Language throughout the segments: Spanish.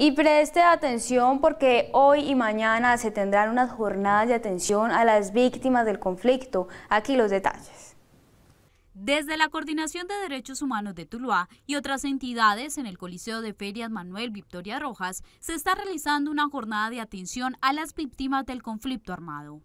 Y preste atención porque hoy y mañana se tendrán unas jornadas de atención a las víctimas del conflicto. Aquí los detalles. Desde la Coordinación de Derechos Humanos de Tuluá y otras entidades en el Coliseo de Ferias Manuel Victoria Rojas, se está realizando una jornada de atención a las víctimas del conflicto armado.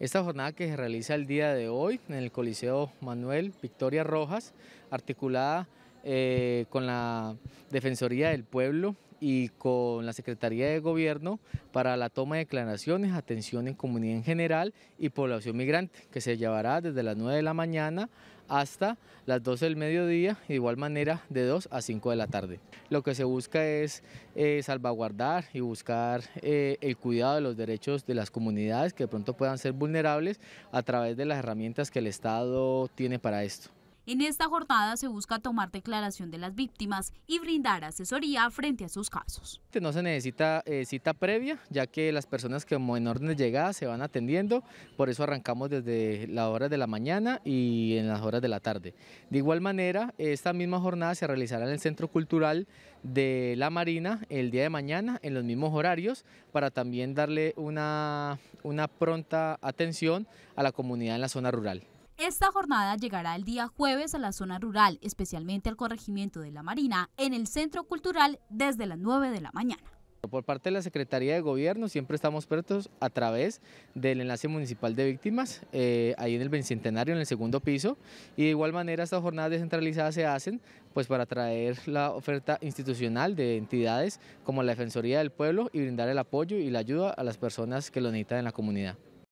Esta jornada que se realiza el día de hoy en el Coliseo Manuel Victoria Rojas, articulada eh, con la Defensoría del Pueblo, y con la Secretaría de Gobierno para la toma de declaraciones, atención en comunidad en general y población migrante, que se llevará desde las 9 de la mañana hasta las 12 del mediodía, de igual manera de 2 a 5 de la tarde. Lo que se busca es eh, salvaguardar y buscar eh, el cuidado de los derechos de las comunidades que de pronto puedan ser vulnerables a través de las herramientas que el Estado tiene para esto. En esta jornada se busca tomar declaración de las víctimas y brindar asesoría frente a sus casos. No se necesita eh, cita previa, ya que las personas que en orden de llegada se van atendiendo, por eso arrancamos desde las horas de la mañana y en las horas de la tarde. De igual manera, esta misma jornada se realizará en el Centro Cultural de la Marina el día de mañana en los mismos horarios para también darle una pronta atención a la comunidad en la zona rural. Esta jornada llegará el día jueves a la zona rural, especialmente al corregimiento de La Marina, en el Centro Cultural desde las 9 de la mañana. Por parte de la Secretaría de Gobierno siempre estamos abiertos a través del enlace municipal de víctimas, eh, ahí en el Bicentenario, en el segundo piso, y de igual manera estas jornadas descentralizadas se hacen pues para traer la oferta institucional de entidades como la Defensoría del Pueblo y brindar el apoyo y la ayuda a las personas que lo necesitan en la comunidad.